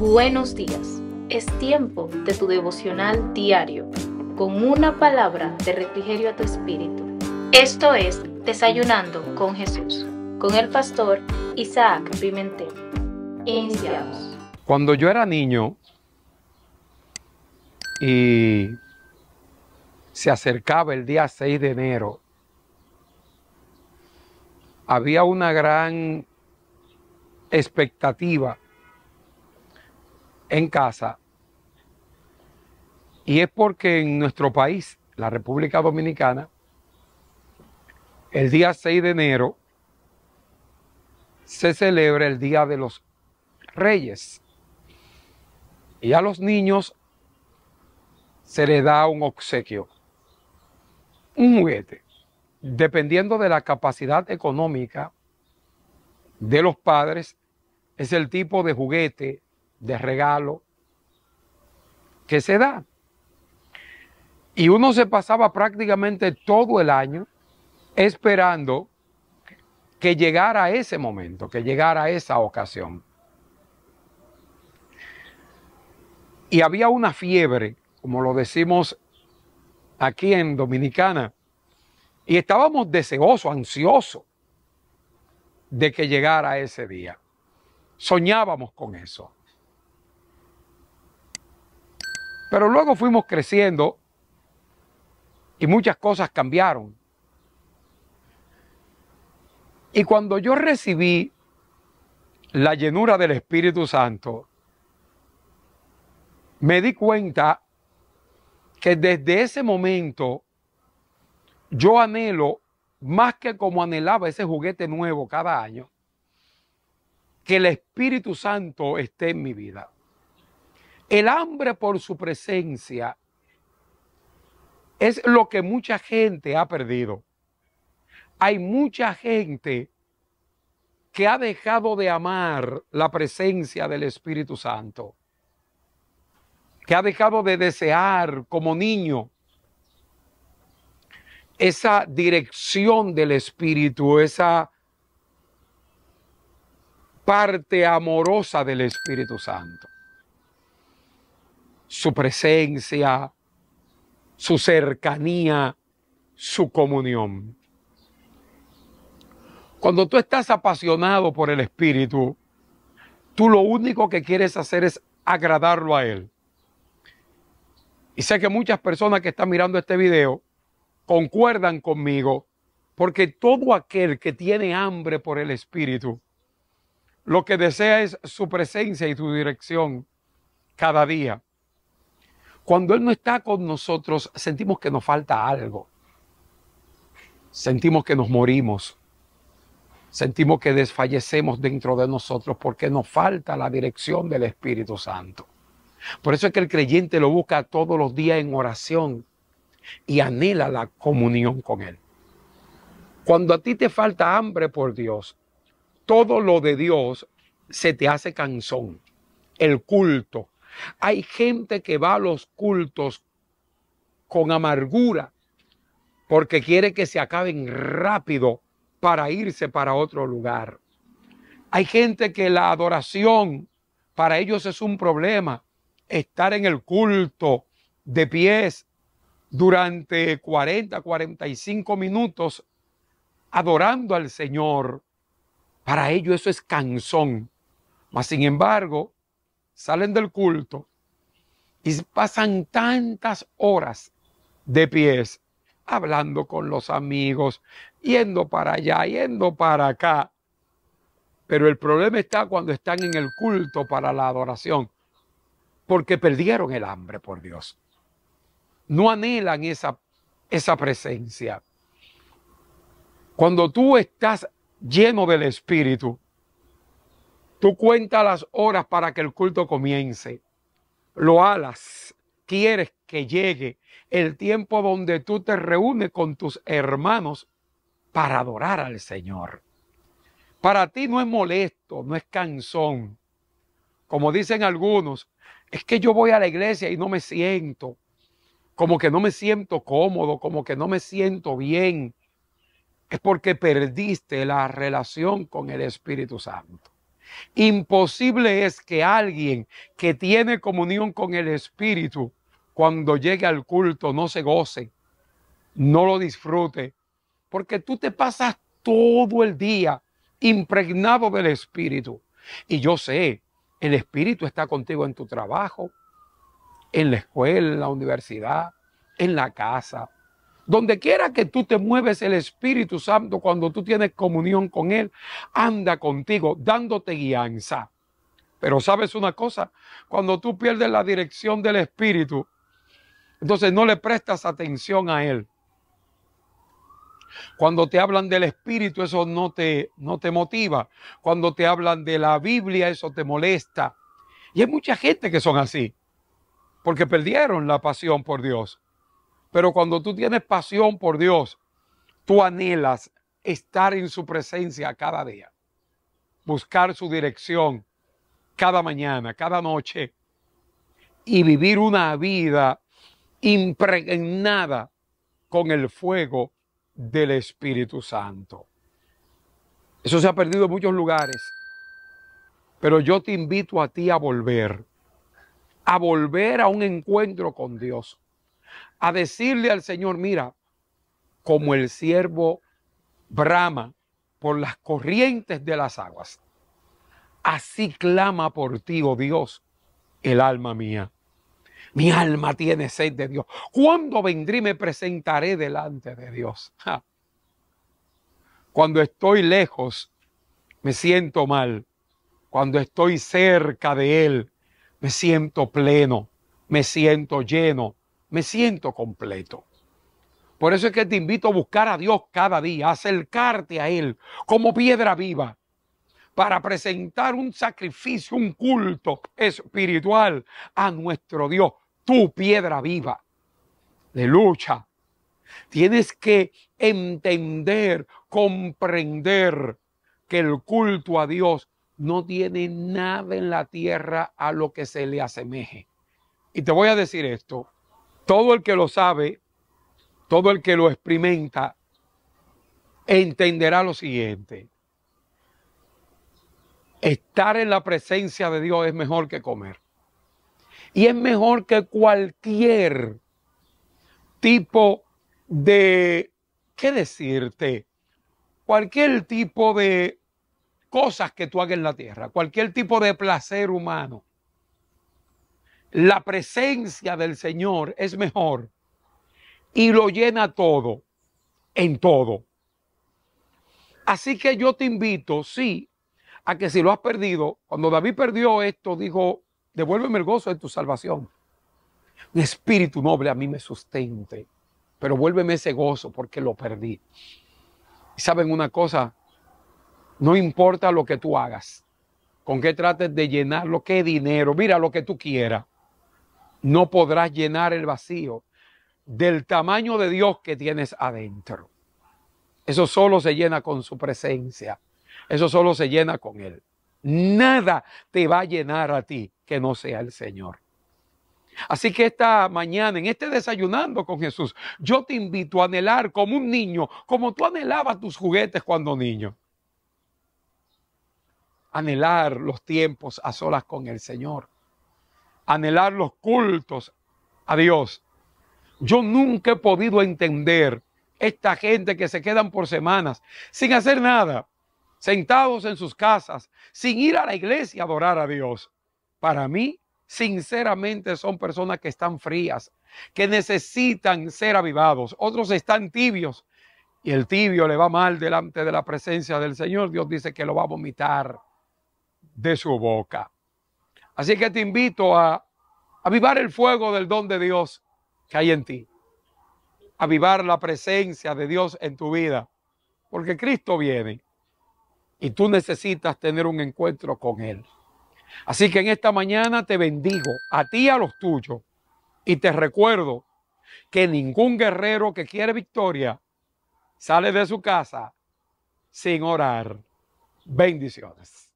Buenos días. Es tiempo de tu devocional diario, con una palabra de refrigerio a tu espíritu. Esto es Desayunando con Jesús, con el pastor Isaac Pimentel. Iniciamos. Cuando yo era niño y se acercaba el día 6 de enero, había una gran expectativa en casa. Y es porque en nuestro país, la República Dominicana, el día 6 de enero se celebra el Día de los Reyes. Y a los niños se les da un obsequio, un juguete. Dependiendo de la capacidad económica de los padres, es el tipo de juguete de regalo que se da. Y uno se pasaba prácticamente todo el año esperando que llegara ese momento, que llegara esa ocasión. Y había una fiebre, como lo decimos aquí en Dominicana, y estábamos deseosos, ansiosos de que llegara ese día. Soñábamos con eso. Pero luego fuimos creciendo y muchas cosas cambiaron. Y cuando yo recibí la llenura del Espíritu Santo, me di cuenta que desde ese momento yo anhelo, más que como anhelaba ese juguete nuevo cada año, que el Espíritu Santo esté en mi vida. El hambre por su presencia es lo que mucha gente ha perdido. Hay mucha gente que ha dejado de amar la presencia del Espíritu Santo, que ha dejado de desear como niño esa dirección del Espíritu, esa parte amorosa del Espíritu Santo su presencia, su cercanía, su comunión. Cuando tú estás apasionado por el Espíritu, tú lo único que quieres hacer es agradarlo a Él. Y sé que muchas personas que están mirando este video concuerdan conmigo, porque todo aquel que tiene hambre por el Espíritu, lo que desea es su presencia y su dirección cada día. Cuando Él no está con nosotros, sentimos que nos falta algo. Sentimos que nos morimos. Sentimos que desfallecemos dentro de nosotros porque nos falta la dirección del Espíritu Santo. Por eso es que el creyente lo busca todos los días en oración y anhela la comunión con Él. Cuando a ti te falta hambre por Dios, todo lo de Dios se te hace canzón, El culto, hay gente que va a los cultos con amargura porque quiere que se acaben rápido para irse para otro lugar. Hay gente que la adoración para ellos es un problema. Estar en el culto de pies durante 40, 45 minutos adorando al Señor, para ellos eso es canzón. Mas sin embargo, salen del culto y pasan tantas horas de pies hablando con los amigos, yendo para allá, yendo para acá. Pero el problema está cuando están en el culto para la adoración, porque perdieron el hambre por Dios. No anhelan esa, esa presencia. Cuando tú estás lleno del Espíritu, Tú cuentas las horas para que el culto comience. Lo alas. Quieres que llegue el tiempo donde tú te reúnes con tus hermanos para adorar al Señor. Para ti no es molesto, no es cansón. Como dicen algunos, es que yo voy a la iglesia y no me siento, como que no me siento cómodo, como que no me siento bien. Es porque perdiste la relación con el Espíritu Santo. Imposible es que alguien que tiene comunión con el Espíritu, cuando llegue al culto, no se goce, no lo disfrute, porque tú te pasas todo el día impregnado del Espíritu. Y yo sé, el Espíritu está contigo en tu trabajo, en la escuela, en la universidad, en la casa. Donde quiera que tú te mueves, el Espíritu Santo, cuando tú tienes comunión con Él, anda contigo, dándote guianza. Pero sabes una cosa, cuando tú pierdes la dirección del Espíritu, entonces no le prestas atención a Él. Cuando te hablan del Espíritu, eso no te, no te motiva. Cuando te hablan de la Biblia, eso te molesta. Y hay mucha gente que son así, porque perdieron la pasión por Dios. Pero cuando tú tienes pasión por Dios, tú anhelas estar en su presencia cada día, buscar su dirección cada mañana, cada noche y vivir una vida impregnada con el fuego del Espíritu Santo. Eso se ha perdido en muchos lugares. Pero yo te invito a ti a volver, a volver a un encuentro con Dios a decirle al Señor, mira, como el siervo brama por las corrientes de las aguas, así clama por ti, oh Dios, el alma mía. Mi alma tiene sed de Dios. ¿Cuándo vendré me presentaré delante de Dios? Cuando estoy lejos, me siento mal. Cuando estoy cerca de Él, me siento pleno, me siento lleno, me siento completo. Por eso es que te invito a buscar a Dios cada día, acercarte a Él como piedra viva para presentar un sacrificio, un culto espiritual a nuestro Dios, tu piedra viva de lucha. Tienes que entender, comprender que el culto a Dios no tiene nada en la tierra a lo que se le asemeje. Y te voy a decir esto, todo el que lo sabe, todo el que lo experimenta, entenderá lo siguiente. Estar en la presencia de Dios es mejor que comer. Y es mejor que cualquier tipo de, ¿qué decirte? Cualquier tipo de cosas que tú hagas en la tierra, cualquier tipo de placer humano la presencia del Señor es mejor y lo llena todo, en todo. Así que yo te invito, sí, a que si lo has perdido, cuando David perdió esto, dijo, devuélveme el gozo de tu salvación. Un espíritu noble a mí me sustente, pero vuélveme ese gozo porque lo perdí. Y saben una cosa, no importa lo que tú hagas, con qué trates de llenar, lo que dinero, mira lo que tú quieras no podrás llenar el vacío del tamaño de Dios que tienes adentro. Eso solo se llena con su presencia. Eso solo se llena con Él. Nada te va a llenar a ti que no sea el Señor. Así que esta mañana, en este desayunando con Jesús, yo te invito a anhelar como un niño, como tú anhelabas tus juguetes cuando niño. Anhelar los tiempos a solas con el Señor anhelar los cultos a Dios. Yo nunca he podido entender esta gente que se quedan por semanas sin hacer nada, sentados en sus casas, sin ir a la iglesia a adorar a Dios. Para mí, sinceramente, son personas que están frías, que necesitan ser avivados. Otros están tibios y el tibio le va mal delante de la presencia del Señor. Dios dice que lo va a vomitar de su boca. Así que te invito a avivar el fuego del don de Dios que hay en ti. Avivar la presencia de Dios en tu vida. Porque Cristo viene y tú necesitas tener un encuentro con Él. Así que en esta mañana te bendigo a ti y a los tuyos. Y te recuerdo que ningún guerrero que quiere victoria sale de su casa sin orar. Bendiciones.